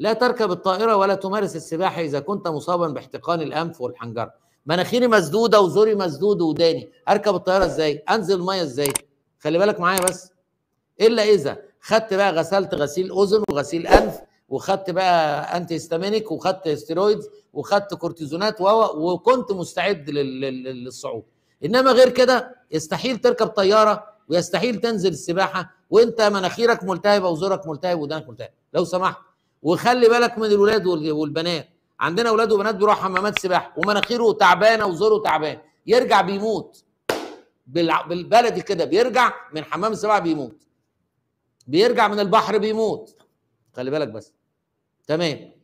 لا تركب الطائره ولا تمارس السباحه اذا كنت مصابا باحتقان الانف والحنجره مناخيري مسدوده وزوري مسدود وداني اركب الطياره ازاي انزل المية ازاي خلي بالك معايا بس الا اذا خدت بقى غسلت غسيل اذن وغسيل انف وخدت بقى انتي هيستامينيك وخدت ستيرويدز وخدت كورتيزونات و وكنت مستعد للصعود انما غير كده يستحيل تركب طياره ويستحيل تنزل السباحه وانت مناخيرك ملتهبه وزورك ملتهب ودانك ملتهب لو سمحت وخلي بالك من الولاد والبنات عندنا اولاد وبنات بيروحوا حمامات سباحه ومناخيره تعبانه وزوره تعبان يرجع بيموت بالبلدي كده بيرجع من حمام السباحه بيموت بيرجع من البحر بيموت خلي بالك بس تمام